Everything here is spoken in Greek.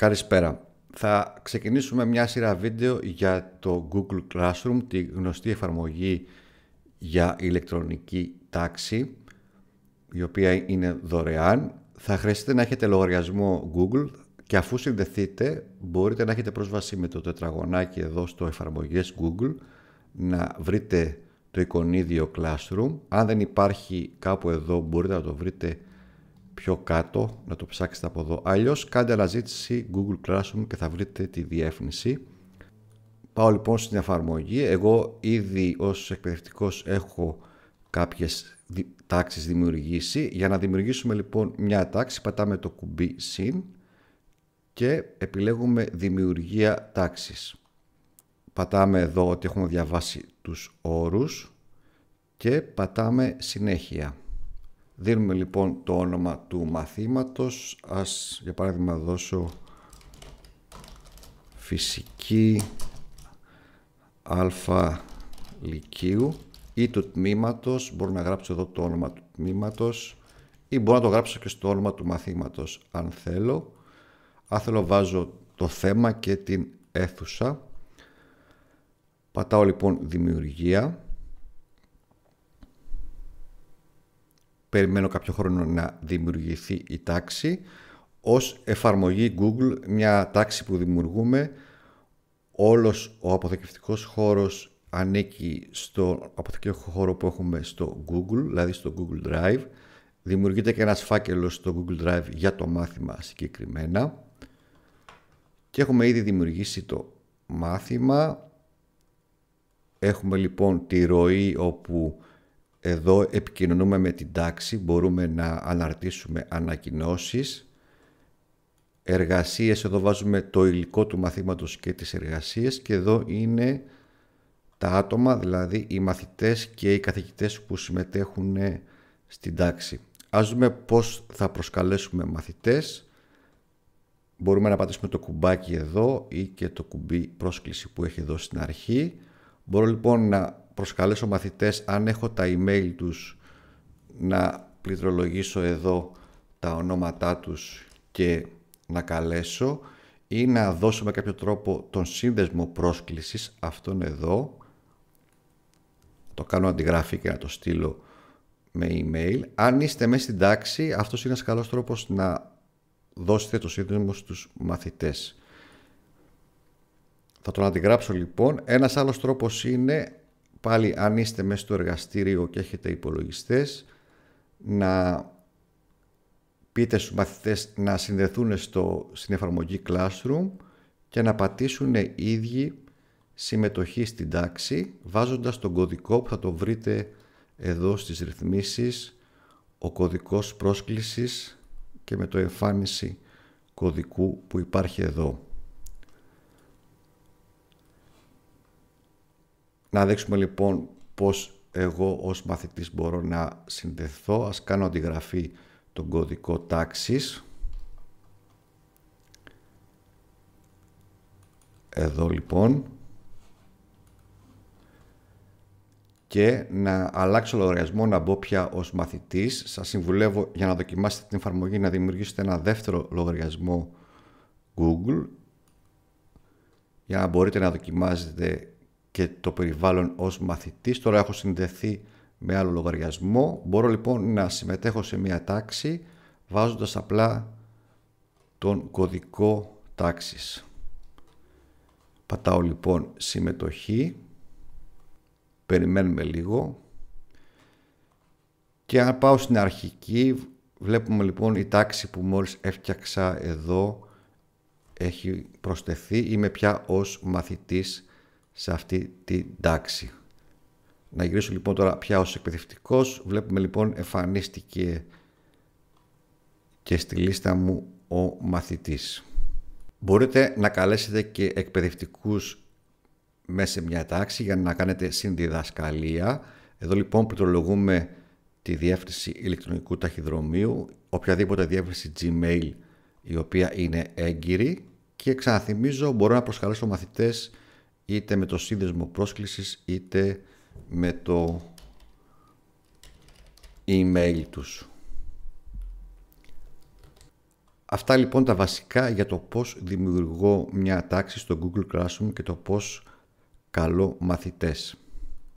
Καλησπέρα. Θα ξεκινήσουμε μια σειρά βίντεο για το Google Classroom, τη γνωστή εφαρμογή για ηλεκτρονική τάξη, η οποία είναι δωρεάν. Θα χρειαστείτε να έχετε λογαριασμό Google και αφού συνδεθείτε μπορείτε να έχετε πρόσβαση με το τετραγωνάκι εδώ στο εφαρμογές Google να βρείτε το εικονίδιο Classroom. Αν δεν υπάρχει κάπου εδώ μπορείτε να το βρείτε πιο κάτω, να το ψάξετε από εδώ. Αλλιώς κάντε αναζήτηση Google Classroom και θα βρείτε τη διεύθυνση. Πάω λοιπόν στην εφαρμογή. Εγώ ήδη ως εκπαιδευτικός έχω κάποιες τάξεις δημιουργήσει. Για να δημιουργήσουμε λοιπόν μια τάξη πατάμε το κουμπί συν και επιλέγουμε δημιουργία τάξης. Πατάμε εδώ ότι έχουμε διαβάσει τους όρους και πατάμε συνέχεια. Δίνουμε λοιπόν το όνομα του μαθήματος. Ας για παράδειγμα δώσω φυσική αλφα λυκείου ή του τμήματος. Μπορώ να γράψω εδώ το όνομα του τμήματος ή μπορώ να το γράψω και στο όνομα του μαθήματος αν θέλω. Αν θέλω βάζω το θέμα και την αίθουσα. Πατάω λοιπόν δημιουργία. περιμένω κάποιο χρόνο να δημιουργηθεί η τάξη ως εφαρμογή Google μια τάξη που δημιουργούμε όλος ο αποθηκευτικός χώρος ανήκει στο αποθηκευτικό χώρο που έχουμε στο Google δηλαδή στο Google Drive δημιουργείται και ένας φάκελος στο Google Drive για το μάθημα συγκεκριμένα και έχουμε ήδη δημιουργήσει το μάθημα έχουμε λοιπόν τη ροή όπου εδώ επικοινωνούμε με την τάξη, μπορούμε να αναρτήσουμε ανακοινώσεις, εργασίες, εδώ βάζουμε το υλικό του μαθήματος και τις εργασίες και εδώ είναι τα άτομα, δηλαδή οι μαθητές και οι καθηγητές που συμμετέχουν στην τάξη. Ας δούμε πώς θα προσκαλέσουμε μαθητές. Μπορούμε να πατήσουμε το κουμπάκι εδώ ή και το κουμπί πρόσκληση που έχει εδώ στην αρχή. Μπορώ λοιπόν να προσκαλέσω μαθητές αν έχω τα email τους να πληκτρολογήσω εδώ τα ονόματά τους και να καλέσω ή να δώσω με κάποιο τρόπο τον σύνδεσμο πρόσκλησης αυτόν εδώ το κάνω αντιγράφη και να το στείλω με email αν είστε μέσα στην τάξη αυτός είναι ένας καλός τρόπος να δώσετε το σύνδεσμο στους μαθητές θα τον αντιγράψω λοιπόν ένας άλλος τρόπος είναι πάλι αν είστε μέσα στο εργαστήριο και έχετε υπολογιστές να πείτε στους μαθητές να συνδεθούν στο, στην εφαρμογή Classroom και να πατήσουν οι ίδιοι συμμετοχή στην τάξη βάζοντας τον κωδικό που θα το βρείτε εδώ στις ρυθμίσεις ο κωδικός πρόσκλησης και με το εμφάνιση κωδικού που υπάρχει εδώ. Να δείξουμε λοιπόν πώς εγώ ως μαθητής μπορώ να συνδεθώ. Ας κάνω αντιγραφή τον κωδικό τάξης. Εδώ λοιπόν. Και να αλλάξω λογαριασμό να μπω πια ως μαθητής. Σας συμβουλεύω για να δοκιμάσετε την εφαρμογή να δημιουργήσετε ένα δεύτερο λογαριασμό Google για να μπορείτε να δοκιμάζετε και το περιβάλλον ως μαθητής. Τώρα έχω συνδεθεί με άλλο λογαριασμό. Μπορώ λοιπόν να συμμετέχω σε μια τάξη βάζοντας απλά τον κωδικό τάξης. Πατάω λοιπόν συμμετοχή. Περιμένουμε λίγο. Και αν πάω στην αρχική βλέπουμε λοιπόν η τάξη που μόλις έφτιαξα εδώ έχει προσθεθεί. Είμαι πια ως μαθητής σε αυτή την τάξη. Να γυρίσω λοιπόν τώρα πια ως εκπαιδευτικός. Βλέπουμε λοιπόν εμφανίστηκε και στη λίστα μου ο μαθητής. Μπορείτε να καλέσετε και εκπαιδευτικούς μέσα σε μια τάξη για να κάνετε συνδιδασκαλία. Εδώ λοιπόν πληκτρολογούμε τη διεύθυνση ηλεκτρονικού ταχυδρομείου, οποιαδήποτε διεύθυνση Gmail η οποία είναι έγκυρη και ξαναθυμίζω μπορώ να προσκαλέσω μαθητές είτε με το σύνδεσμο πρόσκλησης είτε με το email τους. Αυτά λοιπόν τα βασικά για το πώς δημιουργώ μια τάξη στο Google Classroom και το πώς καλώ μαθητές.